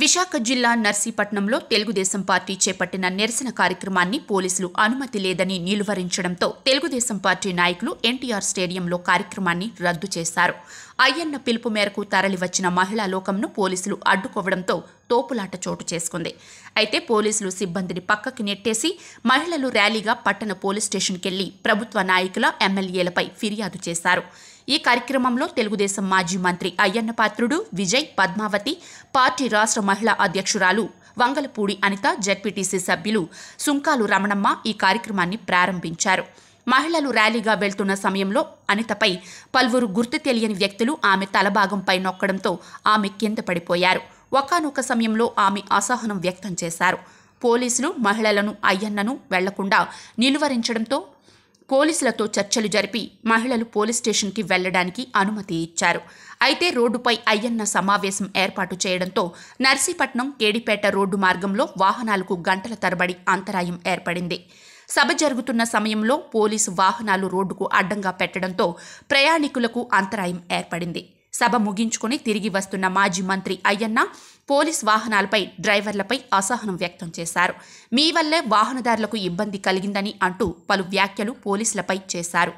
విశాఖ జిల్లా నర్సీపట్నంలో తెలుగుదేశం పార్టీ చేపట్టిన నిరసన కార్యక్రమాన్ని పోలీసులు అనుమతి లేదని నిలువరించడంతో తెలుగుదేశం పార్టీ నాయకులు ఎన్టీఆర్ స్టేడియంలో కార్యక్రమాన్ని రద్దు చేశారు అయ్యన్న పిలుపు మేరకు తరలివచ్చిన మహిళా లోకంను పోలీసులు అడ్డుకోవడంతో తోపులాట చోటు చేసుకుంది అయితే పోలీసులు సిబ్బందిని పక్కకి నెట్టేసి మహిళలు ర్యాలీగా పట్టణ పోలీస్ స్టేషన్కెళ్లి ప్రభుత్వ నాయకుల ఎమ్మెల్యేలపై ఫిర్యాదు చేశారు ఈ కార్యక్రమంలో తెలుగుదేశం మాజీ మంత్రి అయ్యన్న పాత్రుడు విజయ్ పద్మావతి పార్టీ రాష్ట్ర మహిళా అధ్యక్షురాలు వంగలపూడి అనిత జెడ్పీటీసీ సభ్యులు సుంకాలు రమణమ్మ ఈ కార్యక్రమాన్ని ప్రారంభించారు మహిళలు ర్యాలీగా వెళ్తున్న సమయంలో అనితపై పలువురు గుర్తు తెలియని వ్యక్తులు ఆమె తలభాగంపై నొక్కడంతో ఆమె కింద పడిపోయారు ఒకనొక సమయంలో ఆమె అసహనం వ్యక్తం చేశారు పోలీసులు మహిళలను అయ్యన్నను వెళ్లకుండా నిలువరించడంతో పోలీసులతో చర్చలు జరిపి మహిళలు పోలీస్ స్టేషన్కి వెళ్లడానికి అనుమతి ఇచ్చారు అయితే రోడ్డుపై అయ్యన్న సమావేశం ఏర్పాటు చేయడంతో నర్సీపట్నం కేడిపేట రోడ్డు మార్గంలో వాహనాలకు గంటల తరబడి అంతరాయం ఏర్పడింది సభ జరుగుతున్న సమయంలో పోలీసు వాహనాలు రోడ్డుకు అడ్డంగా పెట్టడంతో ప్రయాణికులకు అంతరాయం ఏర్పడింది సభ ముగించుకుని తిరిగి వస్తున్న మాజీ మంత్రి అయ్యన్న పోలీస్ వాహనాలపై డ్రైవర్లపై అసహనం వ్యక్తం చేశారు మీ వల్లే వాహనదారులకు ఇబ్బంది కలిగిందని అంటూ పలు వ్యాఖ్యలు పోలీసులపై చేశారు